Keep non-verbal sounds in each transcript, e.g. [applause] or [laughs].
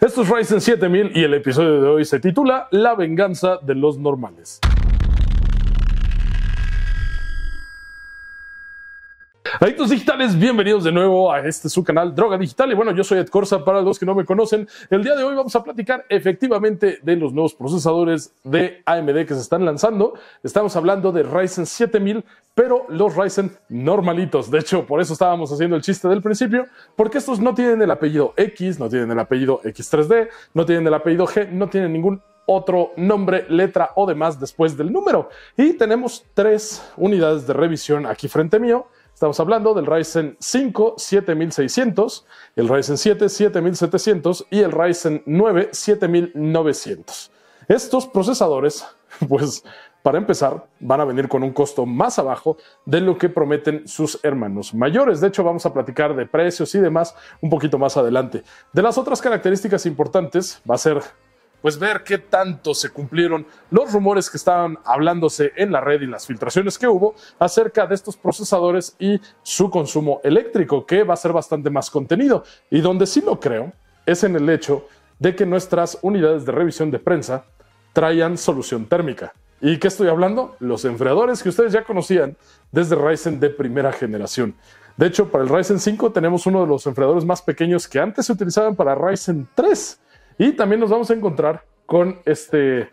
Esto es Ryzen 7000 y el episodio de hoy se titula La venganza de los normales. Adictos digitales, bienvenidos de nuevo a este su canal Droga Digital. Y bueno, yo soy Ed Corsa, para los que no me conocen. El día de hoy vamos a platicar efectivamente de los nuevos procesadores de AMD que se están lanzando. Estamos hablando de Ryzen 7000, pero los Ryzen normalitos. De hecho, por eso estábamos haciendo el chiste del principio, porque estos no tienen el apellido X, no tienen el apellido X3D, no tienen el apellido G, no tienen ningún otro nombre, letra o demás después del número. Y tenemos tres unidades de revisión aquí frente mío Estamos hablando del Ryzen 5 7600, el Ryzen 7 7700 y el Ryzen 9 7900. Estos procesadores, [laughs] pues para empezar, van a venir con un costo más abajo de lo que prometen sus hermanos mayores. De hecho, vamos a platicar de precios y demás un poquito más adelante. De las otras características importantes, va a ser pues ver qué tanto se cumplieron los rumores que estaban hablándose en la red y las filtraciones que hubo acerca de estos procesadores y su consumo eléctrico, que va a ser bastante más contenido. Y donde sí lo creo es en el hecho de que nuestras unidades de revisión de prensa traían solución térmica. ¿Y qué estoy hablando? Los enfriadores que ustedes ya conocían desde Ryzen de primera generación. De hecho, para el Ryzen 5 tenemos uno de los enfriadores más pequeños que antes se utilizaban para Ryzen 3 y también nos vamos a encontrar con este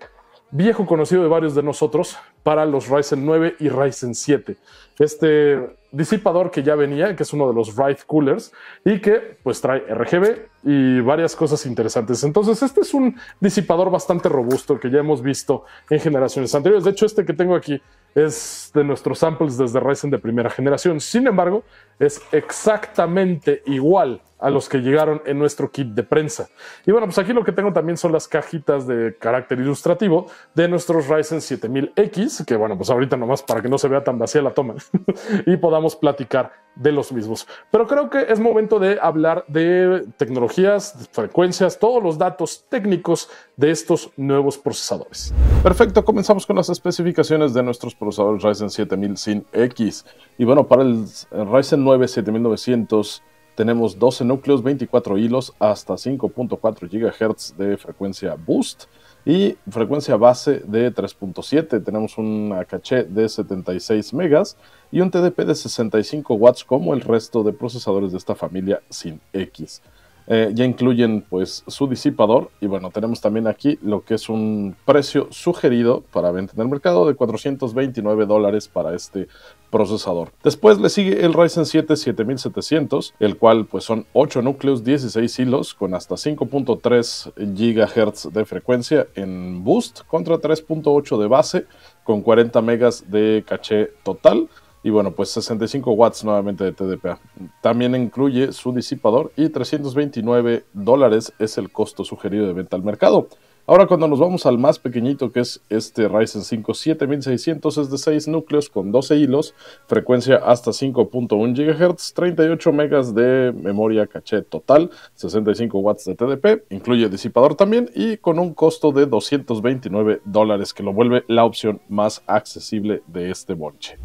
viejo conocido de varios de nosotros, para los Ryzen 9 y Ryzen 7. Este disipador que ya venía, que es uno de los Ryzen Coolers, y que pues trae RGB y varias cosas interesantes. Entonces, este es un disipador bastante robusto que ya hemos visto en generaciones anteriores. De hecho, este que tengo aquí es de nuestros samples desde Ryzen de primera generación. Sin embargo, es exactamente igual a los que llegaron en nuestro kit de prensa. Y bueno, pues aquí lo que tengo también son las cajitas de carácter ilustrativo de nuestros Ryzen 7000X que bueno, pues ahorita nomás para que no se vea tan vacía la toma [laughs] y podamos platicar de los mismos. Pero creo que es momento de hablar de tecnologías, frecuencias, todos los datos técnicos de estos nuevos procesadores. Perfecto, comenzamos con las especificaciones de nuestros procesadores Ryzen 7000 sin X. Y bueno, para el Ryzen 9 7900 tenemos 12 núcleos, 24 hilos, hasta 5.4 GHz de frecuencia boost y frecuencia base de 3.7. Tenemos un caché de 76 megas y un TDP de 65 watts como el resto de procesadores de esta familia sin X. Eh, ya incluyen pues su disipador y bueno, tenemos también aquí lo que es un precio sugerido para venta en el mercado de 429 dólares para este procesador. Después le sigue el Ryzen 7 7700, el cual pues son 8 núcleos, 16 hilos con hasta 5.3 GHz de frecuencia en boost contra 3.8 de base con 40 megas de caché total. Y bueno, pues 65 watts nuevamente de TDP, También incluye su disipador y 329 dólares es el costo sugerido de venta al mercado. Ahora cuando nos vamos al más pequeñito que es este Ryzen 5 7600 es de 6 núcleos con 12 hilos, frecuencia hasta 5.1 GHz, 38 MB de memoria caché total, 65 watts de TDP, incluye disipador también y con un costo de 229 dólares que lo vuelve la opción más accesible de este bonche.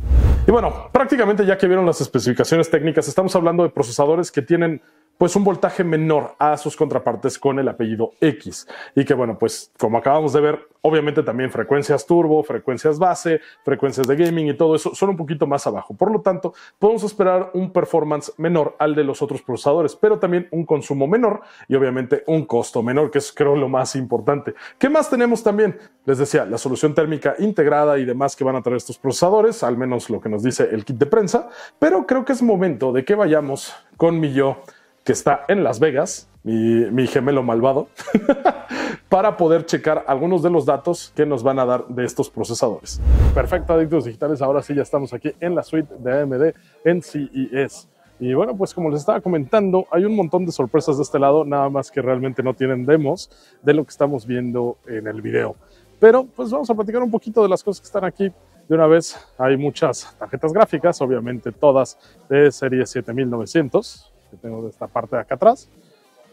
Y bueno, prácticamente ya que vieron las especificaciones técnicas, estamos hablando de procesadores que tienen pues un voltaje menor a sus contrapartes con el apellido X. Y que bueno, pues como acabamos de ver, obviamente también frecuencias turbo, frecuencias base, frecuencias de gaming y todo eso son un poquito más abajo. Por lo tanto, podemos esperar un performance menor al de los otros procesadores, pero también un consumo menor y obviamente un costo menor, que es creo lo más importante. ¿Qué más tenemos también? Les decía, la solución térmica integrada y demás que van a traer estos procesadores, al menos lo que nos dice el kit de prensa, pero creo que es momento de que vayamos con mi yo que está en Las Vegas, mi, gemelo malvado, [laughs] para poder checar algunos de los datos que nos van a dar de estos procesadores. Perfecto, adictos digitales, ahora sí ya estamos aquí en la suite de AMD en CES. Y bueno, pues como les estaba comentando, hay un montón de sorpresas de este lado, nada más que realmente no tienen demos de lo que estamos viendo en el video. Pero pues vamos a platicar un poquito de las cosas que están aquí. De una vez, hay muchas tarjetas gráficas, obviamente todas de serie 7900, que tengo de esta parte de acá atrás.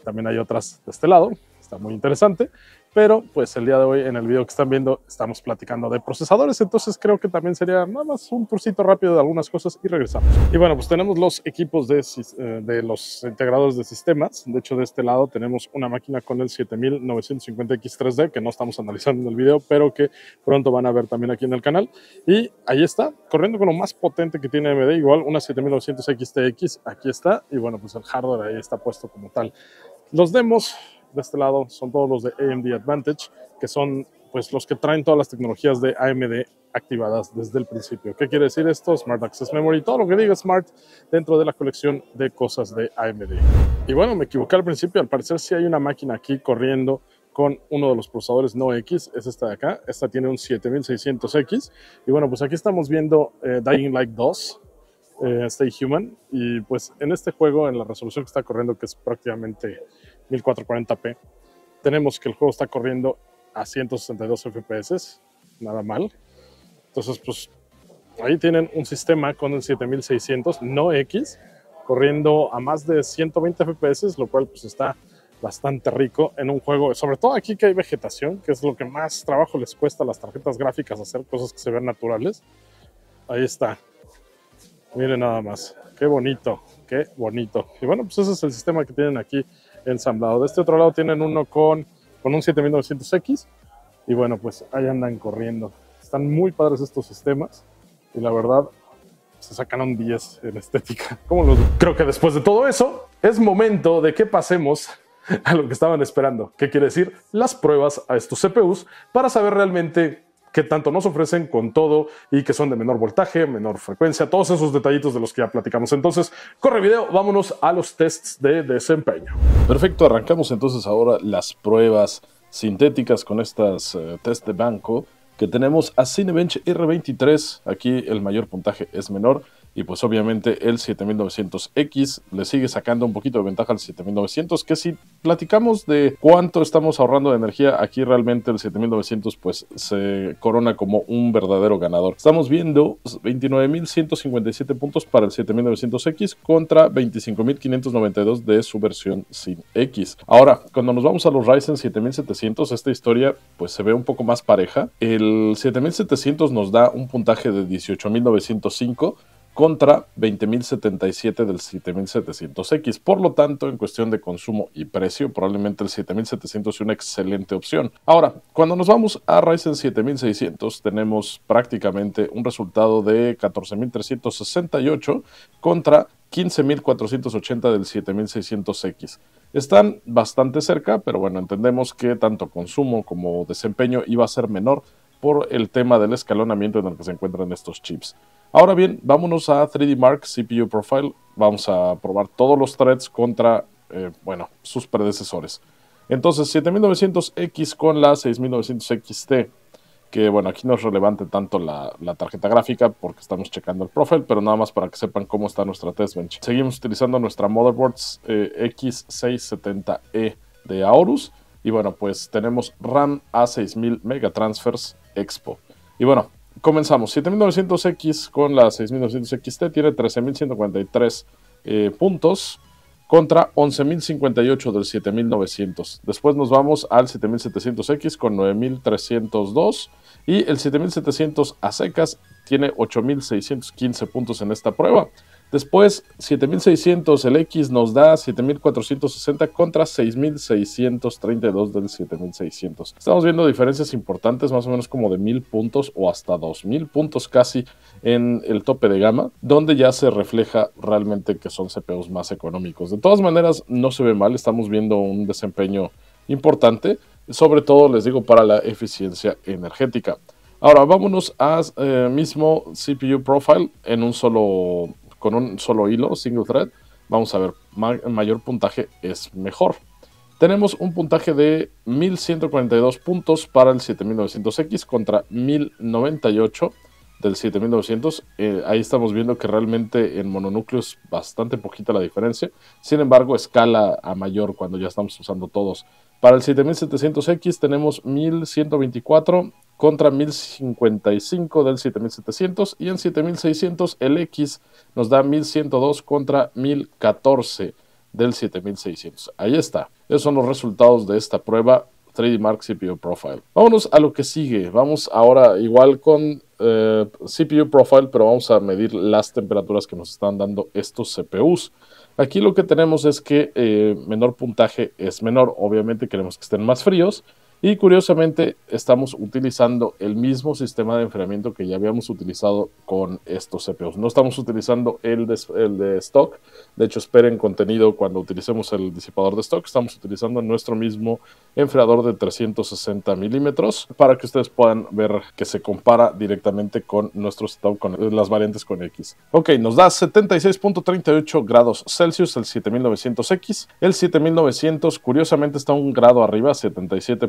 También hay otras de este lado, está muy interesante pero pues el día de hoy en el video que están viendo estamos platicando de procesadores, entonces creo que también sería nada más un cursito rápido de algunas cosas y regresamos. Y bueno, pues tenemos los equipos de, eh, de los integradores de sistemas, de hecho de este lado tenemos una máquina con el 7950X3D que no estamos analizando en el video, pero que pronto van a ver también aquí en el canal. Y ahí está, corriendo con lo más potente que tiene AMD, igual una 7900XTX, aquí está, y bueno, pues el hardware ahí está puesto como tal. Los demos de este lado son todos los de AMD Advantage, que son pues los que traen todas las tecnologías de AMD activadas desde el principio. ¿Qué quiere decir esto? Smart Access Memory, todo lo que diga Smart dentro de la colección de cosas de AMD. Y bueno, me equivoqué al principio, al parecer sí hay una máquina aquí corriendo con uno de los procesadores no X, es esta de acá, esta tiene un 7600X, y bueno, pues aquí estamos viendo eh, Dying Light 2, eh, Stay Human, y pues en este juego, en la resolución que está corriendo, que es prácticamente 1440p. Tenemos que el juego está corriendo a 162 FPS, nada mal. Entonces, pues ahí tienen un sistema con el 7600, no X, corriendo a más de 120 FPS, lo cual pues está bastante rico en un juego, sobre todo aquí que hay vegetación, que es lo que más trabajo les cuesta a las tarjetas gráficas hacer cosas que se ven naturales. Ahí está. Miren nada más. Qué bonito, qué bonito. Y bueno, pues ese es el sistema que tienen aquí ensamblado. De este otro lado tienen uno con, con un 7900X y bueno, pues ahí andan corriendo. Están muy padres estos sistemas y la verdad se sacan un 10 en estética. [laughs] Creo que después de todo eso es momento de que pasemos a lo que estaban esperando, ¿Qué quiere decir las pruebas a estos CPUs para saber realmente que tanto nos ofrecen con todo y que son de menor voltaje, menor frecuencia, todos esos detallitos de los que ya platicamos. Entonces, corre video, vámonos a los tests de desempeño. Perfecto, arrancamos entonces ahora las pruebas sintéticas con estas eh, test de banco que tenemos a Cinebench R23, aquí el mayor puntaje es menor, y pues obviamente el 7900X le sigue sacando un poquito de ventaja al 7900, que si platicamos de cuánto estamos ahorrando de energía, aquí realmente el 7900 pues se corona como un verdadero ganador. Estamos viendo 29157 puntos para el 7900X contra 25592 de su versión sin X. Ahora, cuando nos vamos a los Ryzen 7700, esta historia pues se ve un poco más pareja. El 7700 nos da un puntaje de 18905 contra 20.077 del 7.700X. Por lo tanto, en cuestión de consumo y precio, probablemente el 7.700 es una excelente opción. Ahora, cuando nos vamos a Ryzen 7600, tenemos prácticamente un resultado de 14.368 contra 15.480 del 7600X. Están bastante cerca, pero bueno, entendemos que tanto consumo como desempeño iba a ser menor por el tema del escalonamiento en el que se encuentran estos chips. Ahora bien, vámonos a 3D Mark CPU Profile. Vamos a probar todos los threads contra, eh, bueno, sus predecesores. Entonces, 7900X con la 6900XT, que bueno, aquí no es relevante tanto la, tarjeta gráfica porque estamos checando el profile, pero nada más para que sepan cómo está nuestra bench. Seguimos utilizando nuestra motherboard eh, X670E de Aorus y bueno, pues tenemos RAM A6000 Mega Transfers Expo. Y bueno, comenzamos. 7900X con la 6900XT tiene 13143 eh, puntos contra 11.058 del 7.900. Después nos vamos al 7.700X con 9.302 y el 7.700 a secas tiene 8.615 puntos en esta prueba. Después, 7600, el X nos da 7460 contra 6632 del 7600. Estamos viendo diferencias importantes, más o menos como de 1000 puntos o hasta 2000 puntos casi en el tope de gama, donde ya se refleja realmente que son CPUs más económicos. De todas maneras, no se ve mal, estamos viendo un desempeño importante, sobre todo les digo para la eficiencia energética. Ahora vámonos a eh, mismo CPU profile en un solo con un solo hilo, single thread, vamos a ver, mayor puntaje es mejor. Tenemos un puntaje de 1142 puntos para el 7900X contra 1098 del 7900. Eh, ahí estamos viendo que realmente en mononúcleos es bastante poquita la diferencia. Sin embargo, escala a mayor cuando ya estamos usando todos. Para el 7700X tenemos 1124 contra 1055 del 7700 y en 7600 el X nos da 1102 contra 1014 del 7600. Ahí está. Esos son los resultados de esta prueba 3D CPU Profile. Vámonos a lo que sigue. Vamos ahora igual con eh, CPU Profile, pero vamos a medir las temperaturas que nos están dando estos CPUs. Aquí lo que tenemos es que eh, menor puntaje es menor. Obviamente queremos que estén más fríos. Y curiosamente estamos utilizando el mismo sistema de enfriamiento que ya habíamos utilizado con estos CPUs. No estamos utilizando el de, stock. De hecho, esperen contenido cuando utilicemos el disipador de stock. Estamos utilizando nuestro mismo enfriador de 360 milímetros para que ustedes puedan ver que se compara directamente con nuestro con las variantes con X. Ok, nos da 76.38 grados Celsius el 7900X. El 7900 curiosamente está un grado arriba, 77.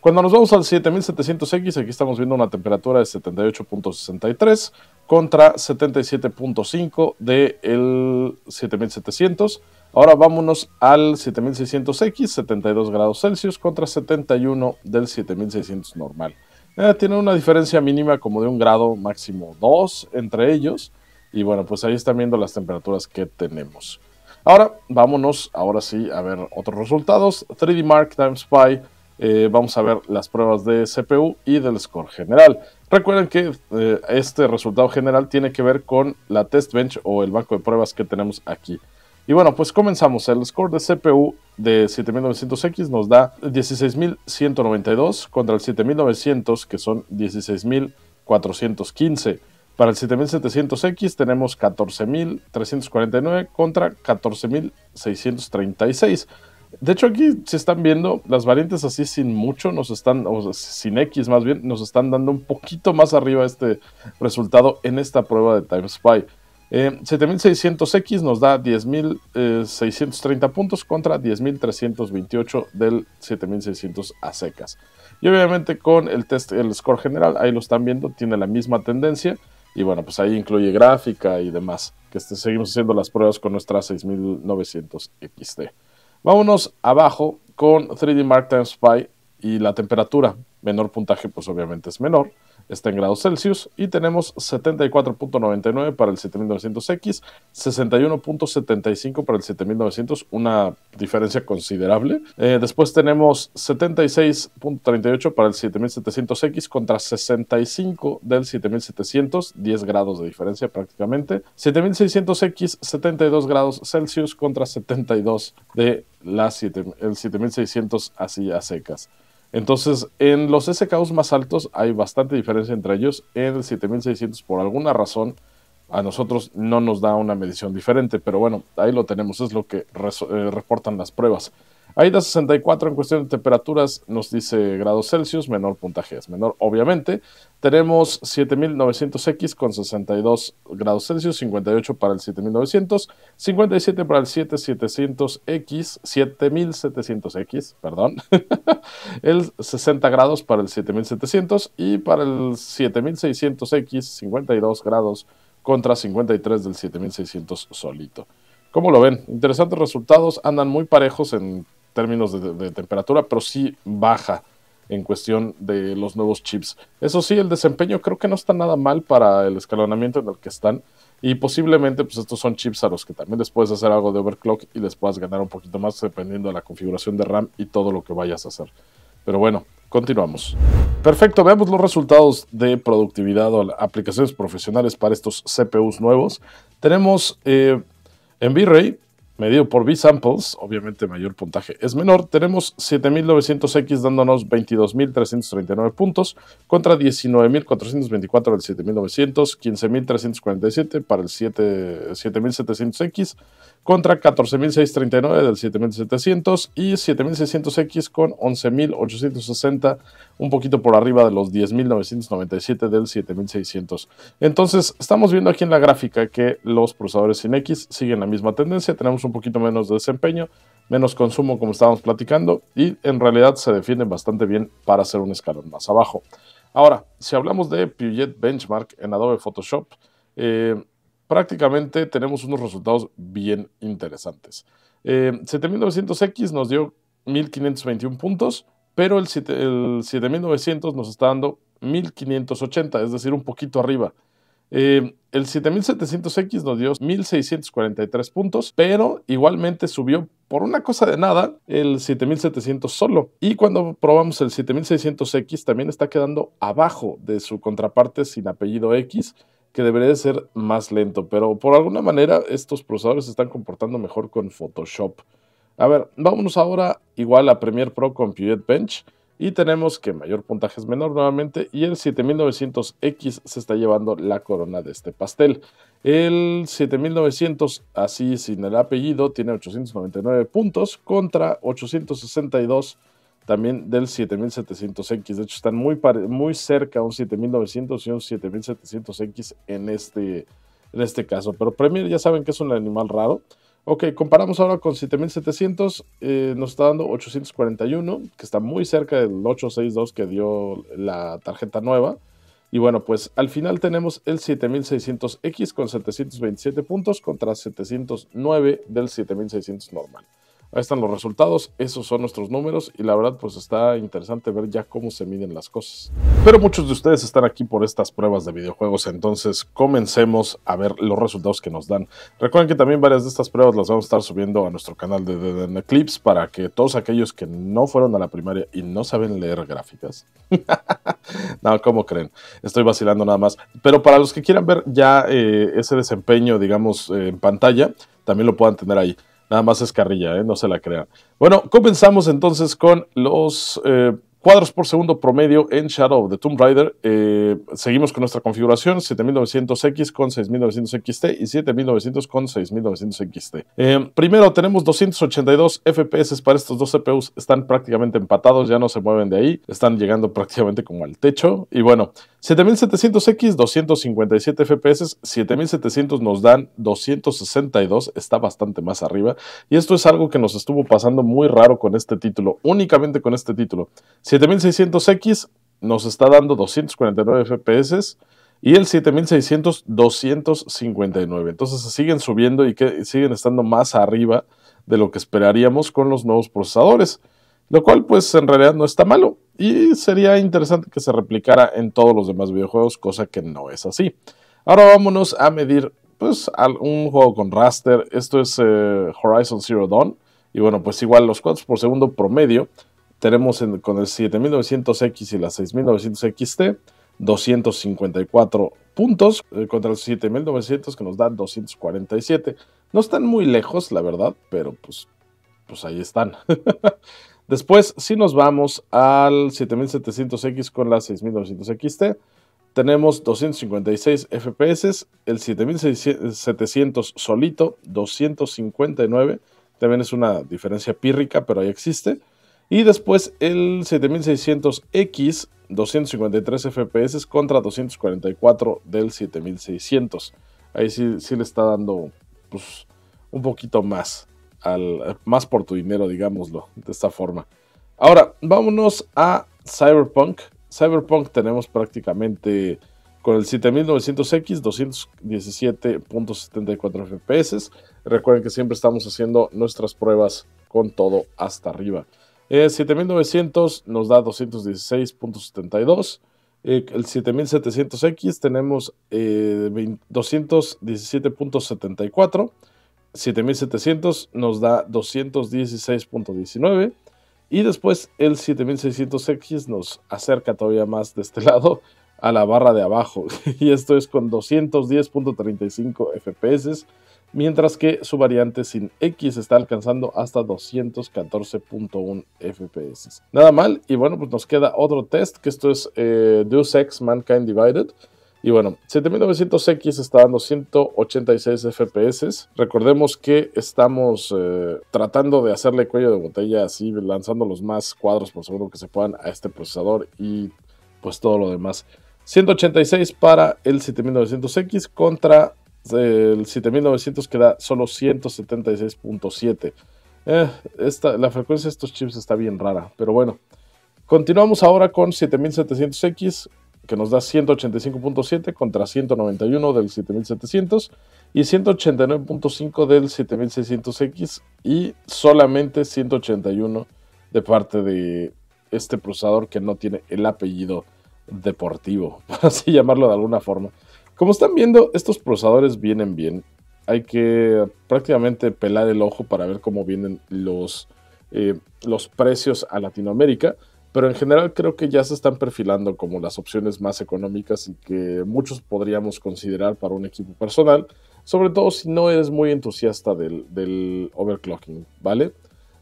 Cuando nos vamos al 7700X, aquí estamos viendo una temperatura de 78.63 contra 77.5 del 7700. Ahora vámonos al 7600X, 72 grados Celsius contra 71 del 7600 normal. Eh, tiene una diferencia mínima como de un grado máximo 2 entre ellos. Y bueno, pues ahí están viendo las temperaturas que tenemos. Ahora, vámonos, ahora sí, a ver otros resultados. 3D Mark Times Spy eh, vamos a ver las pruebas de CPU y del score general. Recuerden que eh, este resultado general tiene que ver con la test bench o el banco de pruebas que tenemos aquí. Y bueno, pues comenzamos. El score de CPU de 7900X nos da 16192 contra el 7900 que son 16415. Para el 7700X tenemos 14349 contra 14636. De hecho, aquí se están viendo las variantes así sin mucho, nos están, sin X más bien, nos están dando un poquito más arriba este resultado en esta prueba de Time Spy. 7600X eh, nos da 10.630 eh, puntos contra 10.328 del 7600 a secas. Y obviamente con el test, el score general, ahí lo están viendo, tiene la misma tendencia. Y bueno, pues ahí incluye gráfica y demás, que este, seguimos haciendo las pruebas con nuestra 6900 XT. Vámonos abajo con 3D Mark Time Spy y la temperatura. Menor puntaje, pues obviamente es menor está en grados Celsius y tenemos 74.99 para el 7900X, 61.75 para el 7900, una diferencia considerable. Eh, después tenemos 76.38 para el 7700X contra 65 del 7700, 10 grados de diferencia prácticamente. 7600X, 72 grados Celsius contra 72 de el 7600 así a secas. Entonces, en los SKUs más altos hay bastante diferencia entre ellos. En el 7600, por alguna razón, a nosotros no nos da una medición diferente, pero bueno, ahí lo tenemos, es lo que eh, reportan las pruebas. Ahí da 64 en cuestión de temperaturas nos dice grados Celsius, menor puntaje es menor, obviamente. Tenemos 7900X con 62 grados Celsius, 58 para el 7900, 57 para el 7700X, 7700X, perdón, [laughs] el 60 grados para el 7700 y para el 7600X, 52 grados contra 53 del 7600 solito. ¿Cómo lo ven? Interesantes resultados, andan muy parejos en términos de, temperatura, pero sí baja en cuestión de los nuevos chips. Eso sí, el desempeño creo que no está nada mal para el escalonamiento en el que están. Y posiblemente, pues estos son chips a los que también les puedes hacer algo de overclock y les puedas ganar un poquito más dependiendo de la configuración de RAM y todo lo que vayas a hacer. Pero bueno, continuamos. Perfecto, veamos los resultados de productividad o aplicaciones profesionales para estos CPUs nuevos. Tenemos en eh, V-Ray medido por B-samples, obviamente mayor puntaje es menor, tenemos 7900X dándonos 22.339 puntos contra 19.424 del 7900, 15.347 para el 7700X contra 14.639 del 7700 y 7600X con 11.860 un poquito por arriba de los 10.997 del 7.600. Entonces, estamos viendo aquí en la gráfica que los procesadores sin X siguen la misma tendencia, tenemos un poquito menos de desempeño, menos consumo como estábamos platicando y en realidad se defienden bastante bien para hacer un escalón más abajo. Ahora, si hablamos de Puget Benchmark en Adobe Photoshop, eh, prácticamente tenemos unos resultados bien interesantes. 7900X eh, nos dio 1521 puntos, pero el, 7900 nos está dando 1580, es decir, un poquito arriba. Eh, el 7700X nos dio 1643 puntos, pero igualmente subió por una cosa de nada el 7700 solo. Y cuando probamos el 7600X también está quedando abajo de su contraparte sin apellido X, que debería ser más lento, pero por alguna manera estos procesadores se están comportando mejor con Photoshop. A ver, vámonos ahora igual a Premier Pro con Bench y tenemos que mayor puntaje es menor nuevamente y el 7900X se está llevando la corona de este pastel. El 7900, así sin el apellido, tiene 899 puntos contra 862 también del 7700X. De hecho, están muy, muy cerca un 7900 y un 7700X en este, en este caso. Pero Premier ya saben que es un animal raro. Ok, comparamos ahora con 7700, eh, nos está dando 841, que está muy cerca del 862 que dio la tarjeta nueva. Y bueno, pues al final tenemos el 7600X con 727 puntos contra 709 del 7600 normal. Ahí están los resultados, esos son nuestros números y la verdad pues está interesante ver ya cómo se miden las cosas. Pero muchos de ustedes están aquí por estas pruebas de videojuegos, entonces comencemos a ver los resultados que nos dan. Recuerden que también varias de estas pruebas las vamos a estar subiendo a nuestro canal de DDN Clips para que todos aquellos que no fueron a la primaria y no saben leer gráficas. [laughs] no, ¿cómo creen? Estoy vacilando nada más. Pero para los que quieran ver ya eh, ese desempeño, digamos, eh, en pantalla, también lo puedan tener ahí. Nada más es carrilla, ¿eh? no se la crea. Bueno, comenzamos entonces con los eh, cuadros por segundo promedio en Shadow of the Tomb Raider. Eh, seguimos con nuestra configuración, 7900X con 6900XT y 7900 con 6900XT. Eh, primero tenemos 282 FPS para estos dos CPUs, están prácticamente empatados, ya no se mueven de ahí, están llegando prácticamente como al techo. Y bueno, 7700X, 257 FPS, 7700 nos dan 262, está bastante más arriba. Y esto es algo que nos estuvo pasando muy raro con este título, únicamente con este título. 7600X nos está dando 249 FPS y el 7600 259. Entonces se siguen subiendo y que, siguen estando más arriba de lo que esperaríamos con los nuevos procesadores, lo cual pues en realidad no está malo y sería interesante que se replicara en todos los demás videojuegos, cosa que no es así. Ahora vámonos a medir pues un juego con raster, esto es eh, Horizon Zero Dawn y bueno pues igual los cuadros por segundo promedio tenemos con el 7900X y la 6900XT 254 puntos eh, contra el 7900 que nos da 247. No están muy lejos, la verdad, pero pues, pues ahí están. [laughs] Después, si nos vamos al 7700X con la 6900XT, tenemos 256 FPS, el 7700 solito, 259, también es una diferencia pírrica, pero ahí existe. Y después el 7600X, 253 FPS contra 244 del 7600. Ahí sí, sí le está dando pues, un poquito más, al, más por tu dinero, digámoslo, de esta forma. Ahora, vámonos a Cyberpunk. Cyberpunk tenemos prácticamente con el 7900X, 217.74 FPS. Recuerden que siempre estamos haciendo nuestras pruebas con todo hasta arriba. 7900 eh, nos da 216.72. Eh, el 7700X tenemos 217.74. Eh, 7700 nos da 216.19. Y después el 7600X nos acerca todavía más de este [laughs] lado a la barra de abajo. [laughs] y esto es con 210.35 FPS mientras que su variante sin X está alcanzando hasta 214.1 FPS. Nada mal, y bueno, pues nos queda otro test, que esto es eh, Deus Ex Mankind Divided. Y bueno, 7900X está dando 186 FPS. Recordemos que estamos eh, tratando de hacerle cuello de botella así, lanzando los más cuadros por seguro que se puedan a este procesador y pues todo lo demás. 186 para el 7900X contra del 7900 que da solo 176.7. Eh, la frecuencia de estos chips está bien rara, pero bueno. Continuamos ahora con 7700X, que nos da 185.7 contra 191 del 7700 y 189.5 del 7600X y solamente 181 de parte de este procesador que no tiene el apellido deportivo, [laughs] por así llamarlo de alguna forma. Como están viendo, estos procesadores vienen bien. Hay que prácticamente pelar el ojo para ver cómo vienen los, eh, los precios a Latinoamérica. Pero en general creo que ya se están perfilando como las opciones más económicas y que muchos podríamos considerar para un equipo personal, sobre todo si no eres muy entusiasta del overclocking, ¿vale?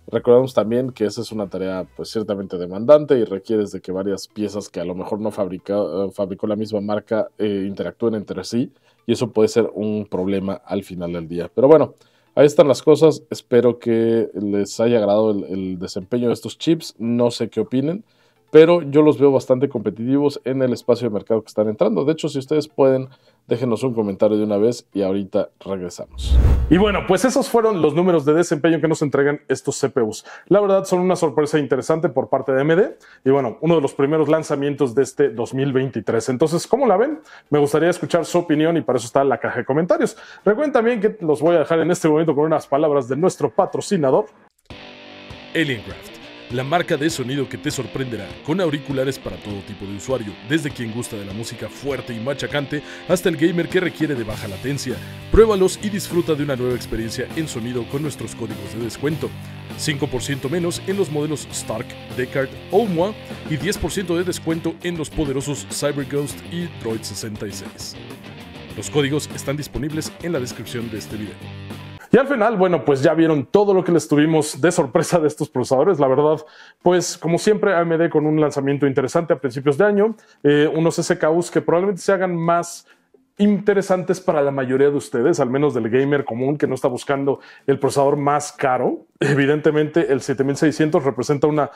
Recordamos también que esa es una tarea pues ciertamente demandante y requiere de que varias piezas que a lo mejor no eh, fabricó la misma marca eh, interactúen entre sí y eso puede ser un problema al final del día. Pero bueno, ahí están las cosas. Espero que les haya agradado el desempeño de estos chips. No sé qué opinen pero yo los veo bastante competitivos en el espacio de mercado que están entrando. De hecho, si ustedes pueden, déjenos un comentario de una vez y ahorita regresamos. Y bueno, pues esos fueron los números de desempeño que nos entregan estos CPUs. La verdad son una sorpresa interesante por parte de MD y bueno, uno de los primeros lanzamientos de este 2023. Entonces, ¿cómo la ven? Me gustaría escuchar su opinión y para eso está la caja de comentarios. Recuerden también que los voy a dejar en este momento con unas palabras de nuestro patrocinador. Elingraft la marca de sonido que te sorprenderá, con auriculares para todo tipo de usuario, desde quien gusta de la música fuerte y machacante hasta el gamer que requiere de baja latencia. Pruébalos y disfruta de una nueva experiencia en sonido con nuestros códigos de descuento. 5% menos en los modelos Stark, Descartes, Moa, y 10% de descuento en los poderosos CyberGhost y Droid 66. Los códigos están disponibles en la descripción de este video. Y al final, bueno, pues ya vieron todo lo que les tuvimos de sorpresa de estos procesadores. La verdad, pues como siempre, AMD con un lanzamiento interesante a principios de año, eh, unos SKUs que probablemente se hagan más interesantes para la mayoría de ustedes, al menos del gamer común que no está buscando el procesador más caro. [laughs] Evidentemente el 7600 representa una,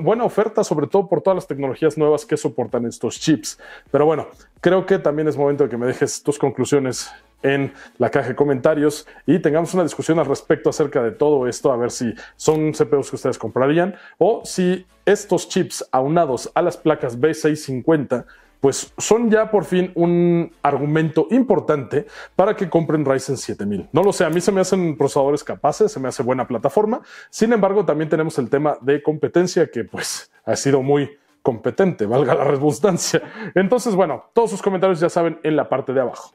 buena oferta, sobre todo por todas las tecnologías nuevas que soportan estos chips. Pero bueno, creo que también es momento de que me dejes tus conclusiones, en la caja de comentarios y tengamos una discusión al respecto acerca de todo esto, a ver si son CPUs que ustedes comprarían o si estos chips aunados a las placas B650 pues son ya por fin un argumento importante para que compren Ryzen 7000. No lo sé, a mí se me hacen procesadores capaces, se me hace buena plataforma. Sin embargo, también tenemos el tema de competencia que pues ha sido muy competente, valga la redundancia. Entonces, bueno, todos sus comentarios ya saben en la parte de abajo.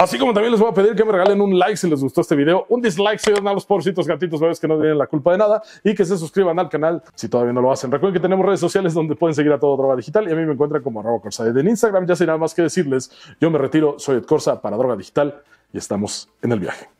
Así como también les voy a pedir que me regalen un like si les gustó este video, un dislike si dan a los porcitos gatitos bebés que no tienen la culpa de nada y que se suscriban al canal si todavía no lo hacen. Recuerden que tenemos redes sociales donde pueden seguir a todo Droga Digital y a mí me encuentran como arroba Corsa. En Instagram ya sin nada más que decirles, yo me retiro, soy Ed Corsa para Droga Digital y estamos en el viaje.